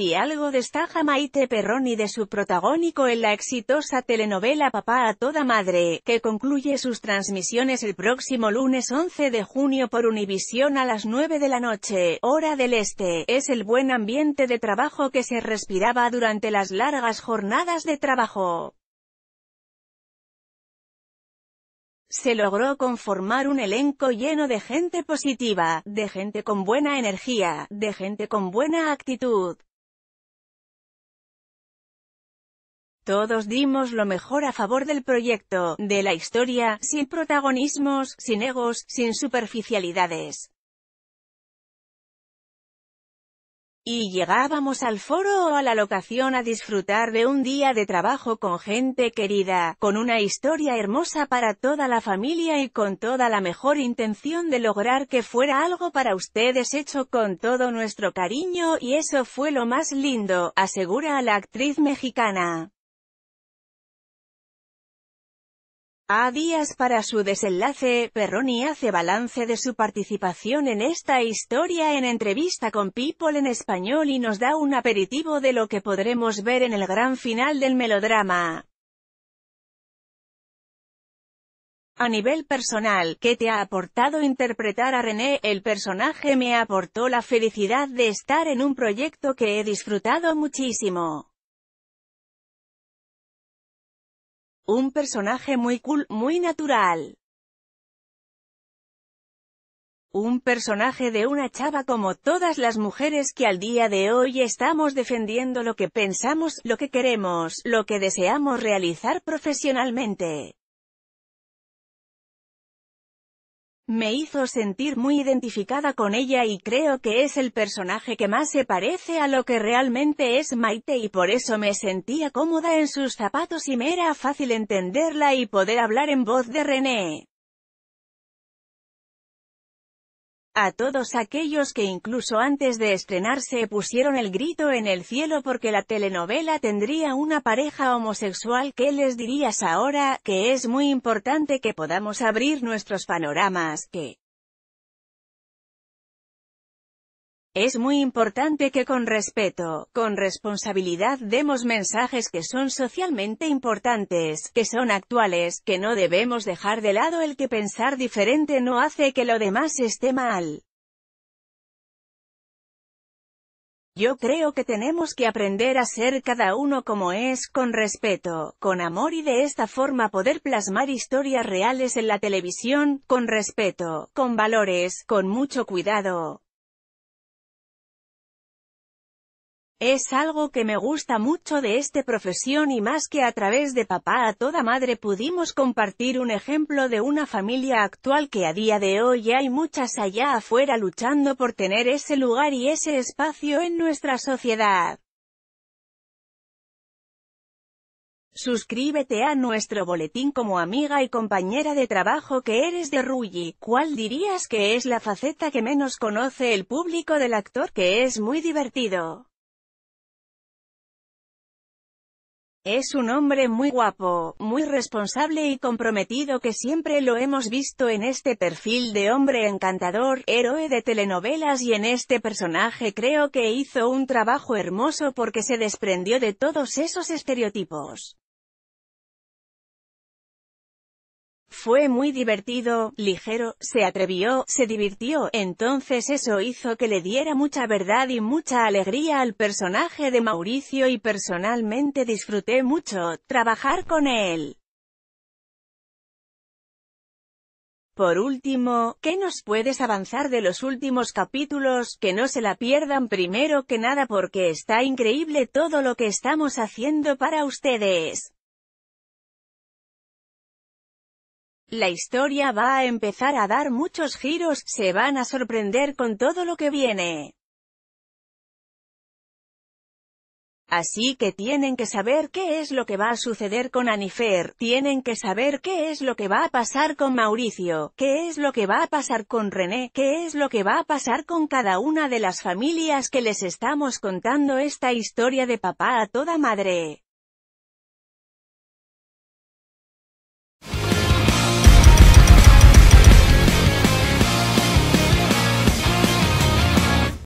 Si algo destaca Maite Perroni de su protagónico en la exitosa telenovela Papá a toda madre, que concluye sus transmisiones el próximo lunes 11 de junio por Univisión a las 9 de la noche, hora del este, es el buen ambiente de trabajo que se respiraba durante las largas jornadas de trabajo. se logró conformar un elenco lleno de gente positiva, de gente con buena energía, de gente con buena actitud. Todos dimos lo mejor a favor del proyecto, de la historia, sin protagonismos, sin egos, sin superficialidades. y llegábamos al foro o a la locación a disfrutar de un día de trabajo con gente querida, con una historia hermosa para toda la familia y con toda la mejor intención de lograr que fuera algo para ustedes hecho con todo nuestro cariño y eso fue lo más lindo, asegura la actriz mexicana. A días para su desenlace, Perroni hace balance de su participación en esta historia en entrevista con People en español y nos da un aperitivo de lo que podremos ver en el gran final del melodrama. A nivel personal, ¿qué te ha aportado interpretar a René? El personaje me aportó la felicidad de estar en un proyecto que he disfrutado muchísimo. Un personaje muy cool, muy natural. Un personaje de una chava como todas las mujeres que al día de hoy estamos defendiendo lo que pensamos, lo que queremos, lo que deseamos realizar profesionalmente. Me hizo sentir muy identificada con ella y creo que es el personaje que más se parece a lo que realmente es Maite y por eso me sentía cómoda en sus zapatos y me era fácil entenderla y poder hablar en voz de René. a todos aquellos que incluso antes de estrenarse pusieron el grito en el cielo porque la telenovela tendría una pareja homosexual, ¿qué les dirías ahora? Que es muy importante que podamos abrir nuestros panoramas, que Es muy importante que con respeto, con responsabilidad demos mensajes que son socialmente importantes, que son actuales, que no debemos dejar de lado el que pensar diferente no hace que lo demás esté mal. Yo creo que tenemos que aprender a ser cada uno como es, con respeto, con amor y de esta forma poder plasmar historias reales en la televisión, con respeto, con valores, con mucho cuidado. Es algo que me gusta mucho de esta profesión y más que a través de papá a toda madre pudimos compartir un ejemplo de una familia actual que a día de hoy hay muchas allá afuera luchando por tener ese lugar y ese espacio en nuestra sociedad. Suscríbete a nuestro boletín como amiga y compañera de trabajo que eres de Ruggie. ¿Cuál dirías que es la faceta que menos conoce el público del actor que es muy divertido? Es un hombre muy guapo, muy responsable y comprometido que siempre lo hemos visto en este perfil de hombre encantador, héroe de telenovelas y en este personaje creo que hizo un trabajo hermoso porque se desprendió de todos esos estereotipos. Fue muy divertido, ligero, se atrevió, se divirtió, entonces eso hizo que le diera mucha verdad y mucha alegría al personaje de Mauricio y personalmente disfruté mucho, trabajar con él. Por último, ¿qué nos puedes avanzar de los últimos capítulos? Que no se la pierdan primero que nada porque está increíble todo lo que estamos haciendo para ustedes. La historia va a empezar a dar muchos giros, se van a sorprender con todo lo que viene. Así que tienen que saber qué es lo que va a suceder con Anifer, tienen que saber qué es lo que va a pasar con Mauricio, qué es lo que va a pasar con René, qué es lo que va a pasar con cada una de las familias que les estamos contando esta historia de papá a toda madre.